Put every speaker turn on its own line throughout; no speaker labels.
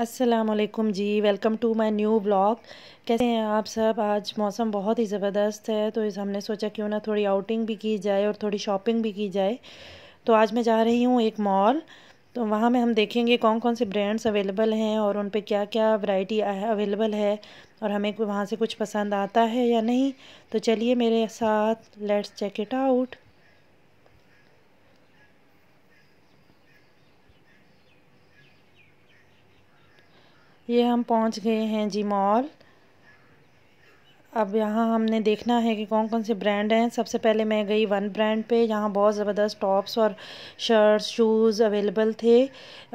Aslam ji welcome to my new blog कैसे हैं आप सब आज मौसम बहुत ही ज़बरदस्त है तो इस हमने सोचा क्यों ना थोड़ी आउटिंग भी की जाए और थोड़ी शॉपिंग भी की जाए तो आज मैं जा रही हूँ एक मॉल तो वहाँ में हम देखेंगे कौन कौन से ब्रांड्स अवेलेबल हैं और उन पे क्या क्या वैरायटी अवेलेबल है और हमें वहाँ से कुछ पसंद आता है या नहीं तो चलिए मेरे साथ लेट्स चेक इट आउट ये हम पहुंच गए हैं जी मॉल अब यहाँ हमने देखना है कि कौन कौन से ब्रांड हैं सबसे पहले मैं गई वन ब्रांड पे यहाँ बहुत ज़बरदस्त टॉप्स और शर्ट्स शूज़ अवेलेबल थे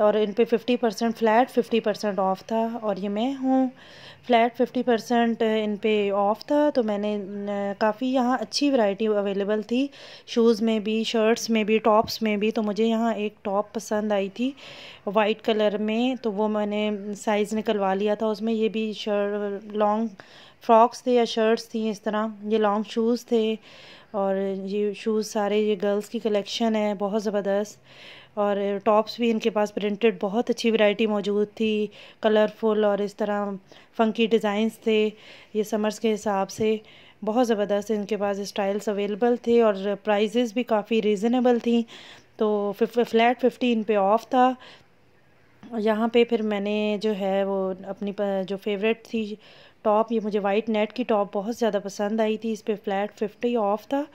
और इन पे fifty percent flat fifty percent off था और ये मैं हूँ flat fifty percent in pay off था तो मैंने काफ़ी यहाँ अच्छी वैरायटी अवेलेबल थी शूज़ में भी शर्ट्स में भी टॉप्स में भी तो मुझे यहाँ एक टॉप पसंद आई थी वाइट कलर में तो वो मैंने साइज़ निकलवा लिया था उसमें ये भी शर्ट लॉन्ग फ्रॉक्स थे या शर्ट्स थी इस तरह ये लॉन्ग शूज़ थे और ये शूज़ सारे ये गर्ल्स की कलेक्शन है बहुत ज़बरदस्त और टॉप्स भी इनके पास प्रिंटेड बहुत अच्छी वैरायटी मौजूद थी कलरफुल और इस तरह फंकी डिज़ाइंस थे ये समर्स के हिसाब से बहुत ज़बरदस्त इनके पास स्टाइल्स अवेलेबल थे और प्राइजेज़ भी काफ़ी रिज़नेबल थी तो फ्लैट फिफ्टीन पे ऑफ था यहाँ पे फिर मैंने जो है वो अपनी जो फेवरेट थी टॉप ये मुझे वाइट नेट की टॉप बहुत ज़्यादा पसंद आई थी इस पर फ्लैट फिफ्टी ऑफ था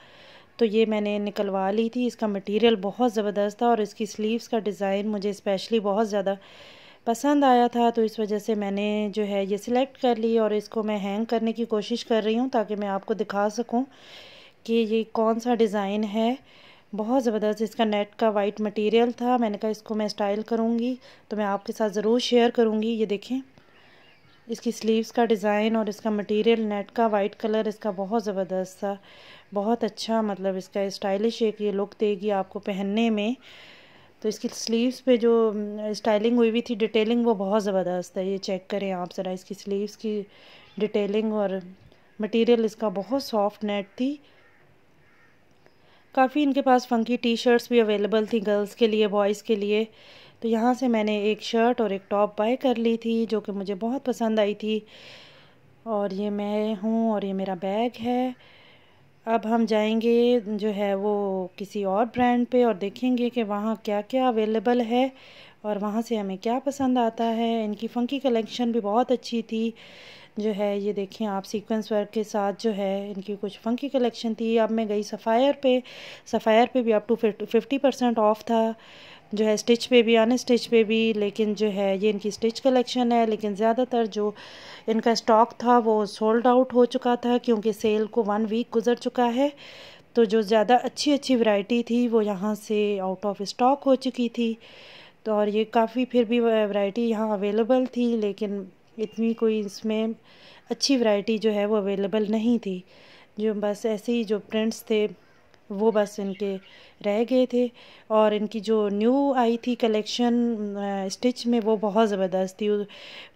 तो ये मैंने निकलवा ली थी इसका मटेरियल बहुत ज़बरदस्त था और इसकी स्लीव्स का डिज़ाइन मुझे स्पेशली बहुत ज़्यादा पसंद आया था तो इस वजह से मैंने जो है ये सिलेक्ट कर ली और इसको मैं हैंग करने की कोशिश कर रही हूँ ताकि मैं आपको दिखा सकूँ कि ये कौन सा डिज़ाइन है बहुत ज़बरदस्त इसका नेट का वाइट मटेरियल था मैंने कहा इसको मैं स्टाइल करूँगी तो मैं आपके साथ ज़रूर शेयर करूँगी ये देखें इसकी स्लीव्स का डिज़ाइन और इसका मटेरियल नेट का वाइट कलर इसका बहुत ज़बरदस्त था बहुत अच्छा मतलब इसका स्टाइलिश एक ये लुक देगी आपको पहनने में तो इसकी स्लीव्स पे जो स्टाइलिंग हुई हुई थी डिटेलिंग वो बहुत ज़बरदस्त है ये चेक करें आप ज़रा इसकी स्लीव्स की डिटेलिंग और मटेरियल इसका बहुत सॉफ्ट नेट थी काफ़ी इनके पास फ़ंकी टी शर्ट्स भी अवेलेबल थी गर्ल्स के लिए बॉयज़ के लिए तो यहाँ से मैंने एक शर्ट और एक टॉप बाय कर ली थी जो कि मुझे बहुत पसंद आई थी और ये मैं हूँ और ये मेरा बैग है अब हम जाएंगे जो है वो किसी और ब्रांड पे और देखेंगे कि वहाँ क्या क्या अवेलेबल है और वहाँ से हमें क्या पसंद आता है इनकी फ़ंकी कलेक्शन भी बहुत अच्छी थी जो है ये देखें आप सीक्वेंस वर्क के साथ जो है इनकी कुछ फ़ंकी कलेक्शन थी अब मैं गई सफ़ायर पे सफ़ायर पे भी up to fifty percent off था जो है स्टिच पे भी अन स्टिच पे भी लेकिन जो है ये इनकी स्टिच कलेक्शन है लेकिन ज़्यादातर जो इनका स्टॉक था वो सोल्ड आउट हो चुका था क्योंकि सेल को वन वीक गुजर चुका है तो जो ज़्यादा अच्छी अच्छी वैरायटी थी वो यहाँ से आउट ऑफ स्टॉक हो चुकी थी तो और ये काफ़ी फिर भी वैरायटी यहाँ अवेलेबल थी लेकिन इतनी कोई इसमें अच्छी वैरायटी जो है वो अवेलेबल नहीं थी जो बस ऐसे ही जो प्रिंट्स थे वो बस इनके रह गए थे और इनकी जो न्यू आई थी कलेक्शन स्टिच में वो बहुत ज़बरदस्त थी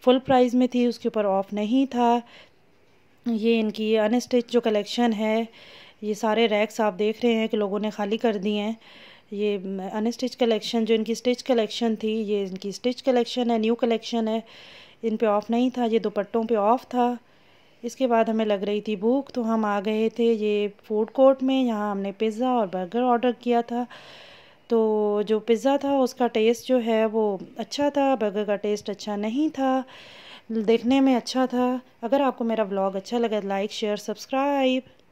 फुल प्राइस में थी उसके ऊपर ऑफ नहीं था ये इनकी अनस्टिच जो कलेक्शन है ये सारे रैक्स आप देख रहे हैं कि लोगों ने खाली कर दिए हैं ये अनस्टिच कलेक्शन जो इनकी स्टिच कलेक्शन थी ये इनकी स्टिच कलेक्शन है न्यू कलेक्शन है इन पे ऑफ नहीं था ये दुपट्टों पे ऑफ था इसके बाद हमें लग रही थी भूख तो हम आ गए थे ये फूड कोर्ट में यहाँ हमने पिज़्ज़ा और बर्गर ऑर्डर किया था तो जो पिज़्ज़ा था उसका टेस्ट जो है वो अच्छा था बर्गर का टेस्ट अच्छा नहीं था देखने में अच्छा था अगर आपको मेरा ब्लॉग अच्छा लगा लाइक शेयर सब्सक्राइब